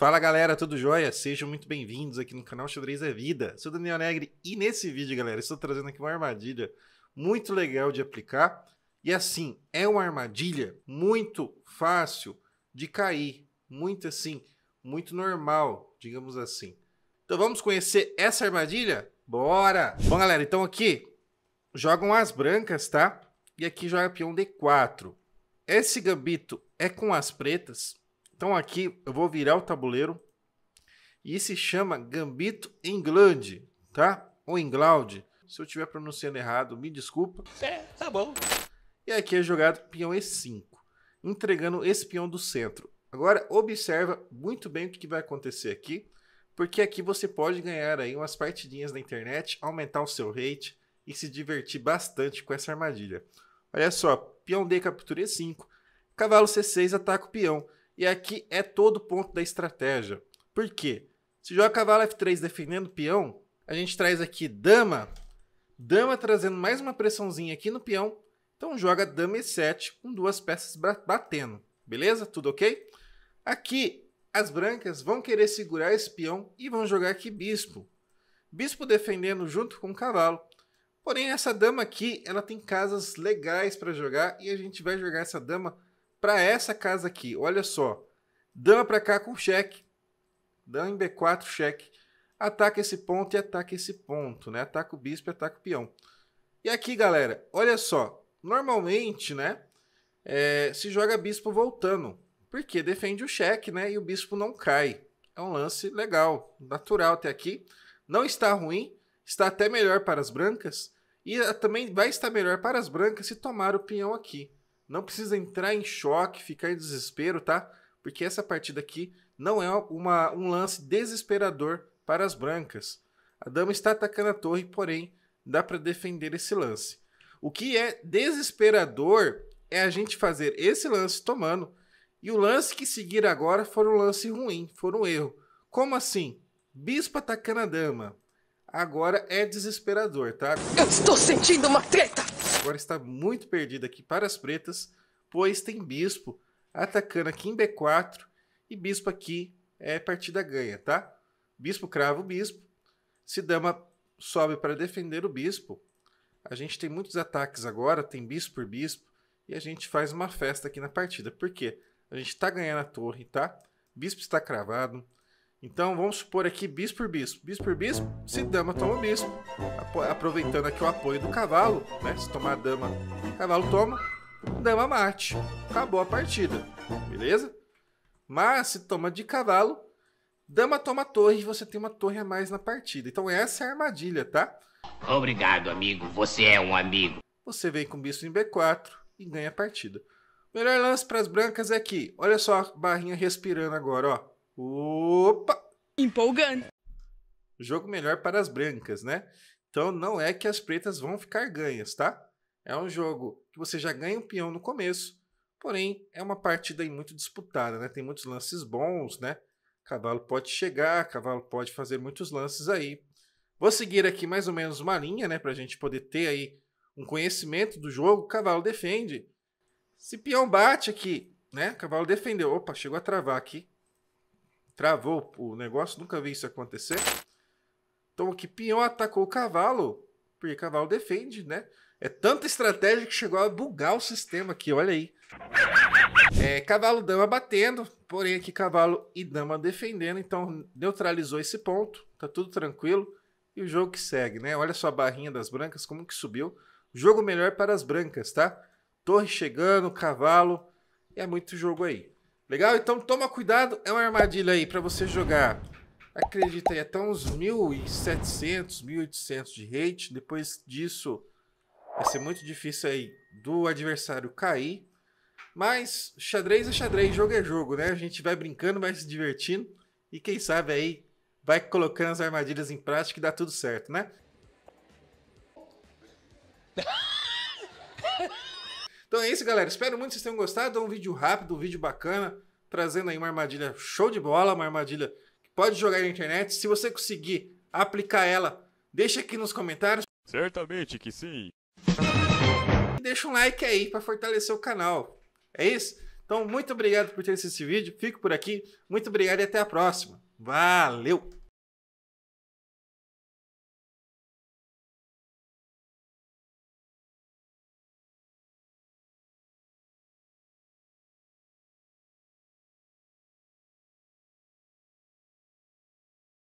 Fala galera, tudo jóia? Sejam muito bem-vindos aqui no canal Xadrez é Vida. Sou Daniel Negri e nesse vídeo, galera, estou trazendo aqui uma armadilha muito legal de aplicar. E assim, é uma armadilha muito fácil de cair, muito assim, muito normal, digamos assim. Então vamos conhecer essa armadilha? Bora! Bom, galera, então aqui jogam as brancas, tá? E aqui joga peão D4. Esse gambito é com as pretas, então aqui eu vou virar o tabuleiro e se chama Gambito England, tá? Ou England. Se eu estiver pronunciando errado, me desculpa. É, tá bom. E aqui é jogado peão E5, entregando esse peão do centro. Agora observa muito bem o que vai acontecer aqui, porque aqui você pode ganhar aí umas partidinhas na internet, aumentar o seu rate e se divertir bastante com essa armadilha. Olha só, peão D captura E5, cavalo C6 ataca o peão. E aqui é todo o ponto da estratégia. Por quê? Se joga cavalo F3 defendendo peão, a gente traz aqui dama, dama trazendo mais uma pressãozinha aqui no peão. Então joga dama E7 com duas peças batendo. Beleza? Tudo ok? Aqui, as brancas vão querer segurar esse peão e vão jogar aqui bispo. Bispo defendendo junto com o cavalo. Porém, essa dama aqui, ela tem casas legais para jogar e a gente vai jogar essa dama para essa casa aqui. Olha só. Dama para cá com cheque. Dama em B4, cheque. Ataca esse ponto e ataca esse ponto, né? Ataca o bispo e ataca o peão. E aqui, galera, olha só. Normalmente, né? É, se joga bispo voltando. Porque defende o cheque, né? E o bispo não cai. É um lance legal, natural até aqui. Não está ruim, está até melhor para as brancas. E ah, também vai estar melhor para as brancas se tomar o peão aqui. Não precisa entrar em choque, ficar em desespero, tá? Porque essa partida aqui não é uma, um lance desesperador para as brancas. A dama está atacando a torre, porém, dá para defender esse lance. O que é desesperador é a gente fazer esse lance tomando e o lance que seguir agora for um lance ruim, for um erro. Como assim? Bispo atacando a dama. Agora é desesperador, tá? Eu estou sentindo uma treta! agora está muito perdida aqui para as pretas, pois tem bispo atacando aqui em B4 e bispo aqui é partida ganha, tá? Bispo crava o bispo, se dama sobe para defender o bispo. A gente tem muitos ataques agora, tem bispo por bispo, e a gente faz uma festa aqui na partida. Por quê? A gente está ganhando a torre, tá? Bispo está cravado, então vamos supor aqui bispo por bispo. Bispo por bispo, se dama toma bispo. Aproveitando aqui o apoio do cavalo, né? Se tomar dama, cavalo toma, dama mate. Acabou a partida, beleza? Mas se toma de cavalo, dama toma torre e você tem uma torre a mais na partida. Então essa é a armadilha, tá? Obrigado, amigo. Você é um amigo. Você vem com bispo em B4 e ganha a partida. O melhor lance para as brancas é aqui. olha só a barrinha respirando agora, ó. Opa! Empolgante. Jogo melhor para as brancas, né? Então não é que as pretas vão ficar ganhas, tá? É um jogo que você já ganha um peão no começo, porém é uma partida muito disputada, né? Tem muitos lances bons, né? Cavalo pode chegar, cavalo pode fazer muitos lances aí. Vou seguir aqui mais ou menos uma linha, né? Para a gente poder ter aí um conhecimento do jogo. Cavalo defende. Se peão bate aqui, né? Cavalo defendeu. Opa, chegou a travar aqui travou o negócio, nunca vi isso acontecer. Então aqui, peão atacou o cavalo, porque cavalo defende, né? É tanta estratégia que chegou a bugar o sistema aqui, olha aí. É, cavalo dama batendo, porém aqui cavalo e dama defendendo, então neutralizou esse ponto, tá tudo tranquilo. E o jogo que segue, né? Olha só a barrinha das brancas, como que subiu. Jogo melhor para as brancas, tá? Torre chegando, cavalo, é muito jogo aí. Legal? Então toma cuidado, é uma armadilha aí para você jogar. Acredita aí, até uns 1.700, 1.800 de rate. Depois disso, vai ser muito difícil aí do adversário cair. Mas xadrez é xadrez, jogo é jogo, né? A gente vai brincando, vai se divertindo. E quem sabe aí vai colocando as armadilhas em prática e dá tudo certo, né? Então é isso, galera. Espero muito que vocês tenham gostado. Um vídeo rápido, um vídeo bacana, trazendo aí uma armadilha show de bola, uma armadilha que pode jogar na internet. Se você conseguir aplicar ela, deixa aqui nos comentários. Certamente que sim. E deixa um like aí para fortalecer o canal. É isso? Então, muito obrigado por ter assistido esse vídeo. Fico por aqui. Muito obrigado e até a próxima. Valeu!